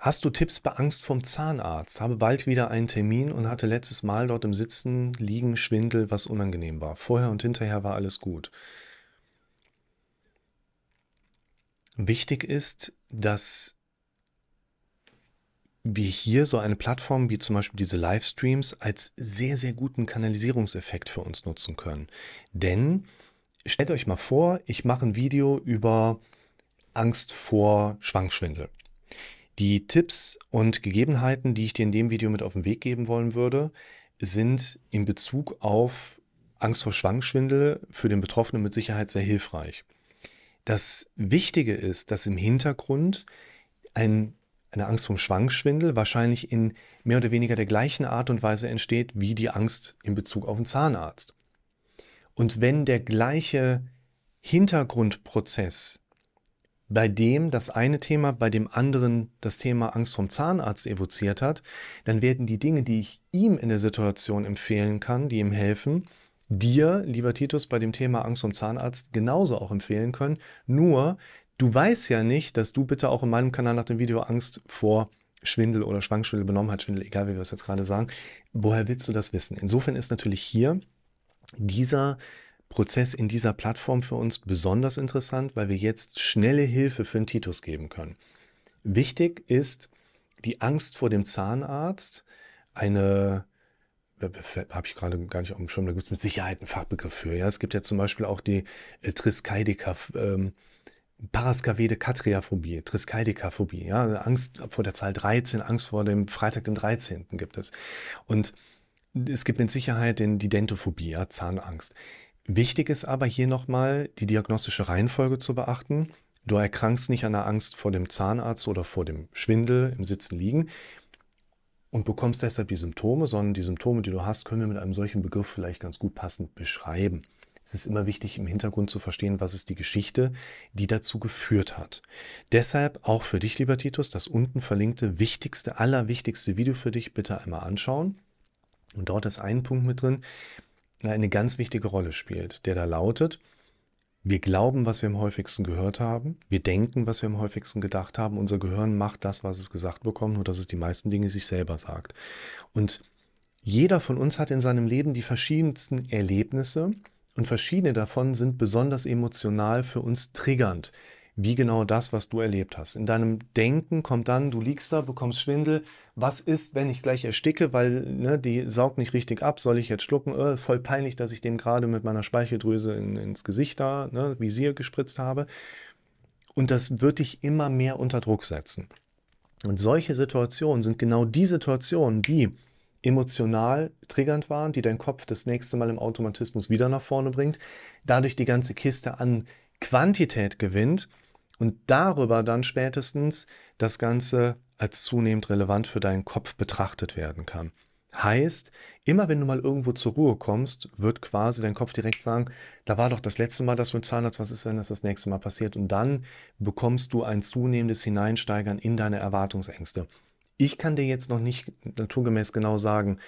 Hast du Tipps bei Angst vom Zahnarzt? Habe bald wieder einen Termin und hatte letztes Mal dort im Sitzen, Liegen, Schwindel, was unangenehm war. Vorher und hinterher war alles gut. Wichtig ist, dass wir hier so eine Plattform wie zum Beispiel diese Livestreams als sehr, sehr guten Kanalisierungseffekt für uns nutzen können. Denn stellt euch mal vor, ich mache ein Video über Angst vor Schwangschwindel. Die Tipps und Gegebenheiten, die ich dir in dem Video mit auf den Weg geben wollen würde, sind in Bezug auf Angst vor Schwangschwindel für den Betroffenen mit Sicherheit sehr hilfreich. Das Wichtige ist, dass im Hintergrund ein, eine Angst vor Schwangschwindel wahrscheinlich in mehr oder weniger der gleichen Art und Weise entsteht wie die Angst in Bezug auf den Zahnarzt. Und wenn der gleiche Hintergrundprozess bei dem das eine Thema bei dem anderen das Thema Angst vom Zahnarzt evoziert hat, dann werden die Dinge, die ich ihm in der Situation empfehlen kann, die ihm helfen, dir, lieber Titus, bei dem Thema Angst vom Zahnarzt genauso auch empfehlen können. Nur, du weißt ja nicht, dass du bitte auch in meinem Kanal nach dem Video Angst vor Schwindel oder Schwangschwindel, Benommenheitsschwindel, egal wie wir es jetzt gerade sagen, woher willst du das wissen? Insofern ist natürlich hier dieser Prozess in dieser Plattform für uns besonders interessant, weil wir jetzt schnelle Hilfe für den Titus geben können. Wichtig ist die Angst vor dem Zahnarzt, eine äh, äh, habe ich gerade gar nicht auf dem Schirm, da gibt es mit Sicherheit einen Fachbegriff für. Ja? Es gibt ja zum Beispiel auch die äh, Triskaidika, ähm, Paraskavede Katriaphobie, Triskaidikaphobie, ja? Also Angst vor der Zahl 13, Angst vor dem Freitag, dem 13. gibt es. Und es gibt mit Sicherheit den, die Dentophobie, ja? Zahnangst. Wichtig ist aber hier nochmal die diagnostische Reihenfolge zu beachten. Du erkrankst nicht an der Angst vor dem Zahnarzt oder vor dem Schwindel im Sitzen liegen und bekommst deshalb die Symptome, sondern die Symptome, die du hast, können wir mit einem solchen Begriff vielleicht ganz gut passend beschreiben. Es ist immer wichtig, im Hintergrund zu verstehen, was ist die Geschichte, die dazu geführt hat. Deshalb auch für dich, lieber Titus, das unten verlinkte, wichtigste, allerwichtigste Video für dich bitte einmal anschauen. Und dort ist ein Punkt mit drin, eine ganz wichtige Rolle spielt, der da lautet, wir glauben, was wir am häufigsten gehört haben, wir denken, was wir am häufigsten gedacht haben, unser Gehirn macht das, was es gesagt bekommt, nur dass es die meisten Dinge sich selber sagt. Und jeder von uns hat in seinem Leben die verschiedensten Erlebnisse und verschiedene davon sind besonders emotional für uns triggernd wie genau das, was du erlebt hast. In deinem Denken kommt dann, du liegst da, bekommst Schwindel. Was ist, wenn ich gleich ersticke, weil ne, die saugt nicht richtig ab? Soll ich jetzt schlucken? Äh, voll peinlich, dass ich dem gerade mit meiner Speicheldrüse in, ins Gesicht da, ne, Visier gespritzt habe. Und das wird dich immer mehr unter Druck setzen. Und solche Situationen sind genau die Situationen, die emotional triggernd waren, die dein Kopf das nächste Mal im Automatismus wieder nach vorne bringt, dadurch die ganze Kiste an Quantität gewinnt und darüber dann spätestens das Ganze als zunehmend relevant für deinen Kopf betrachtet werden kann. Heißt, immer wenn du mal irgendwo zur Ruhe kommst, wird quasi dein Kopf direkt sagen, da war doch das letzte Mal das mit Zahnarzt, was ist denn, dass das nächste Mal passiert? Und dann bekommst du ein zunehmendes Hineinsteigern in deine Erwartungsängste. Ich kann dir jetzt noch nicht naturgemäß genau sagen,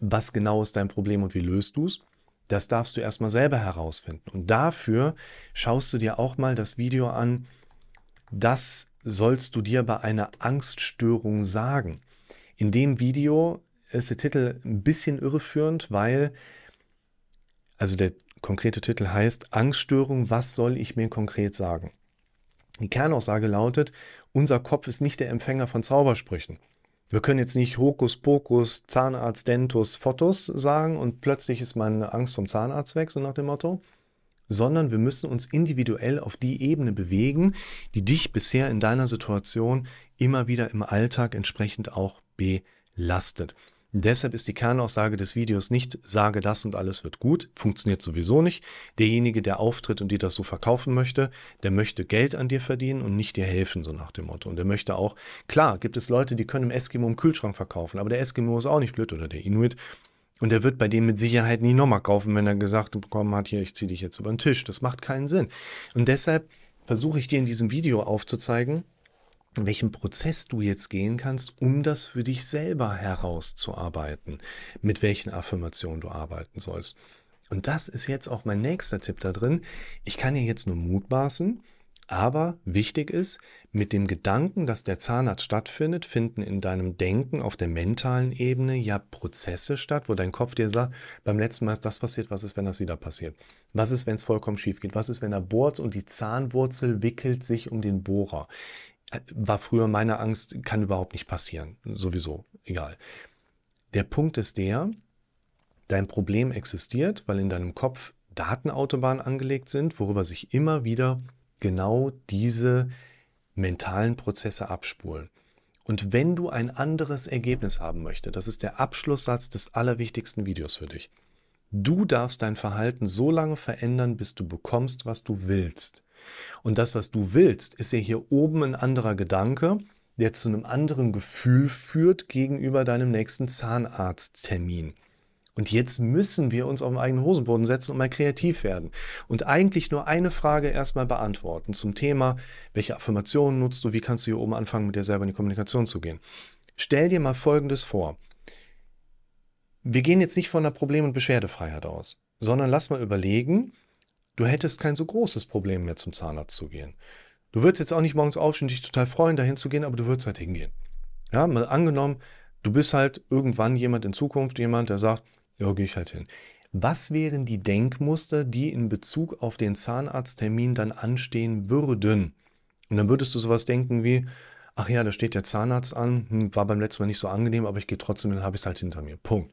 was genau ist dein Problem und wie löst du es. Das darfst du erstmal selber herausfinden. Und dafür schaust du dir auch mal das Video an, das sollst du dir bei einer Angststörung sagen. In dem Video ist der Titel ein bisschen irreführend, weil, also der konkrete Titel heißt Angststörung, was soll ich mir konkret sagen? Die Kernaussage lautet, unser Kopf ist nicht der Empfänger von Zaubersprüchen. Wir können jetzt nicht Hokuspokus, Zahnarzt, Dentus, Fotos sagen und plötzlich ist meine Angst vom Zahnarzt weg, so nach dem Motto sondern wir müssen uns individuell auf die Ebene bewegen, die dich bisher in deiner Situation immer wieder im Alltag entsprechend auch belastet. Deshalb ist die Kernaussage des Videos nicht, sage das und alles wird gut, funktioniert sowieso nicht. Derjenige, der auftritt und dir das so verkaufen möchte, der möchte Geld an dir verdienen und nicht dir helfen, so nach dem Motto. Und der möchte auch, klar, gibt es Leute, die können im Eskimo im Kühlschrank verkaufen, aber der Eskimo ist auch nicht blöd oder der Inuit und er wird bei dem mit Sicherheit nie nochmal kaufen, wenn er gesagt bekommen hat, hier, ich ziehe dich jetzt über den Tisch. Das macht keinen Sinn. Und deshalb versuche ich dir in diesem Video aufzuzeigen, welchen Prozess du jetzt gehen kannst, um das für dich selber herauszuarbeiten, mit welchen Affirmationen du arbeiten sollst. Und das ist jetzt auch mein nächster Tipp da drin. Ich kann dir jetzt nur mutmaßen, aber wichtig ist, mit dem Gedanken, dass der Zahnarzt stattfindet, finden in deinem Denken auf der mentalen Ebene ja Prozesse statt, wo dein Kopf dir sagt, beim letzten Mal ist das passiert, was ist, wenn das wieder passiert? Was ist, wenn es vollkommen schief geht? Was ist, wenn er bohrt und die Zahnwurzel wickelt sich um den Bohrer? Äh, war früher meine Angst, kann überhaupt nicht passieren. Sowieso, egal. Der Punkt ist der, dein Problem existiert, weil in deinem Kopf Datenautobahnen angelegt sind, worüber sich immer wieder genau diese mentalen Prozesse abspulen. Und wenn du ein anderes Ergebnis haben möchtest, das ist der Abschlusssatz des allerwichtigsten Videos für dich. Du darfst dein Verhalten so lange verändern, bis du bekommst, was du willst. Und das, was du willst, ist ja hier oben ein anderer Gedanke, der zu einem anderen Gefühl führt gegenüber deinem nächsten Zahnarzttermin. Und jetzt müssen wir uns auf den eigenen Hosenboden setzen und mal kreativ werden. Und eigentlich nur eine Frage erstmal beantworten zum Thema, welche Affirmationen nutzt du, wie kannst du hier oben anfangen, mit dir selber in die Kommunikation zu gehen. Stell dir mal Folgendes vor. Wir gehen jetzt nicht von der Problem- und Beschwerdefreiheit aus, sondern lass mal überlegen, du hättest kein so großes Problem mehr zum Zahnarzt zu gehen. Du würdest jetzt auch nicht morgens aufstehen, dich total freuen, dahin zu gehen, aber du würdest halt hingehen. Ja, mal angenommen, du bist halt irgendwann jemand in Zukunft, jemand, der sagt, ja, gehe ich halt hin. Was wären die Denkmuster, die in Bezug auf den Zahnarzttermin dann anstehen würden? Und dann würdest du sowas denken wie, ach ja, da steht der Zahnarzt an, hm, war beim letzten Mal nicht so angenehm, aber ich gehe trotzdem, dann habe ich es halt hinter mir. Punkt.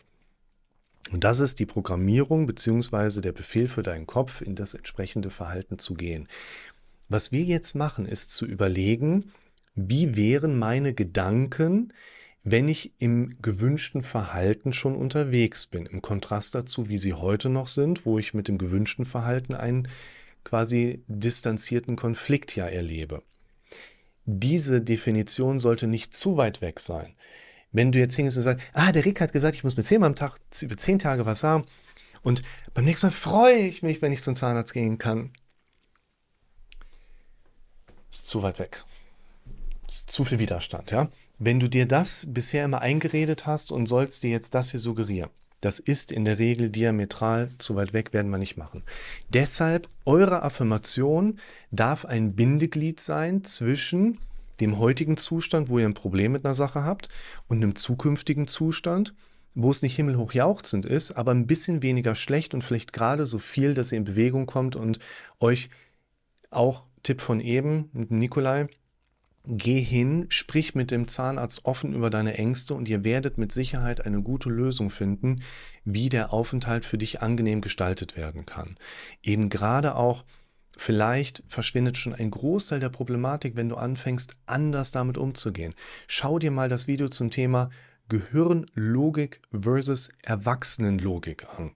Und das ist die Programmierung bzw. der Befehl für deinen Kopf, in das entsprechende Verhalten zu gehen. Was wir jetzt machen, ist zu überlegen, wie wären meine Gedanken, wenn ich im gewünschten Verhalten schon unterwegs bin, im Kontrast dazu, wie sie heute noch sind, wo ich mit dem gewünschten Verhalten einen quasi distanzierten Konflikt ja erlebe. Diese Definition sollte nicht zu weit weg sein. Wenn du jetzt hingehst und sagst, ah, der Rick hat gesagt, ich muss mir zehnmal am Tag, zehn Tage was sagen und beim nächsten Mal freue ich mich, wenn ich zum Zahnarzt gehen kann. Ist zu weit weg zu viel Widerstand, ja. Wenn du dir das bisher immer eingeredet hast und sollst dir jetzt das hier suggerieren, das ist in der Regel diametral zu weit weg, werden wir nicht machen. Deshalb, eure Affirmation darf ein Bindeglied sein zwischen dem heutigen Zustand, wo ihr ein Problem mit einer Sache habt, und einem zukünftigen Zustand, wo es nicht himmelhoch jauchzend ist, aber ein bisschen weniger schlecht und vielleicht gerade so viel, dass ihr in Bewegung kommt und euch auch Tipp von eben mit Nikolai, geh hin, sprich mit dem Zahnarzt offen über deine Ängste und ihr werdet mit Sicherheit eine gute Lösung finden, wie der Aufenthalt für dich angenehm gestaltet werden kann. Eben gerade auch Vielleicht verschwindet schon ein Großteil der Problematik, wenn du anfängst, anders damit umzugehen. Schau dir mal das Video zum Thema Gehirnlogik versus Erwachsenenlogik an.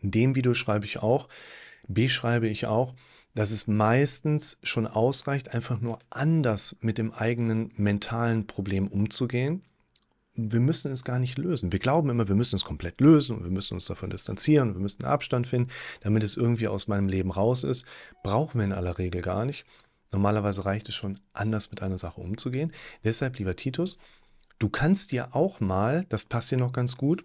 In dem Video schreibe ich auch, beschreibe ich auch, dass es meistens schon ausreicht, einfach nur anders mit dem eigenen mentalen Problem umzugehen. Wir müssen es gar nicht lösen. Wir glauben immer, wir müssen es komplett lösen und wir müssen uns davon distanzieren und wir müssen Abstand finden, damit es irgendwie aus meinem Leben raus ist. Brauchen wir in aller Regel gar nicht. Normalerweise reicht es schon, anders mit einer Sache umzugehen. Deshalb, lieber Titus, du kannst dir auch mal, das passt dir noch ganz gut,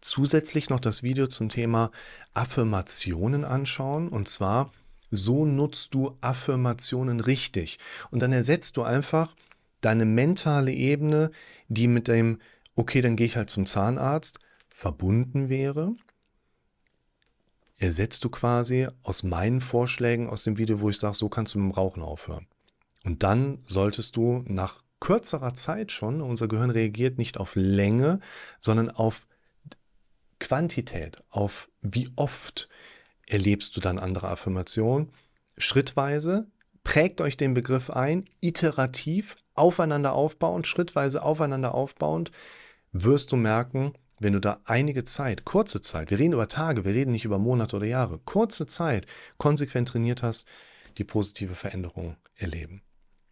zusätzlich noch das Video zum Thema Affirmationen anschauen. Und zwar so nutzt du Affirmationen richtig. Und dann ersetzt du einfach deine mentale Ebene, die mit dem, okay, dann gehe ich halt zum Zahnarzt, verbunden wäre, ersetzt du quasi aus meinen Vorschlägen aus dem Video, wo ich sage, so kannst du mit dem Rauchen aufhören. Und dann solltest du nach kürzerer Zeit schon, unser Gehirn reagiert nicht auf Länge, sondern auf Quantität, auf wie oft, erlebst du dann andere Affirmationen. Schrittweise prägt euch den Begriff ein, iterativ, aufeinander aufbauend, schrittweise aufeinander aufbauend, wirst du merken, wenn du da einige Zeit, kurze Zeit, wir reden über Tage, wir reden nicht über Monate oder Jahre, kurze Zeit konsequent trainiert hast, die positive Veränderung erleben.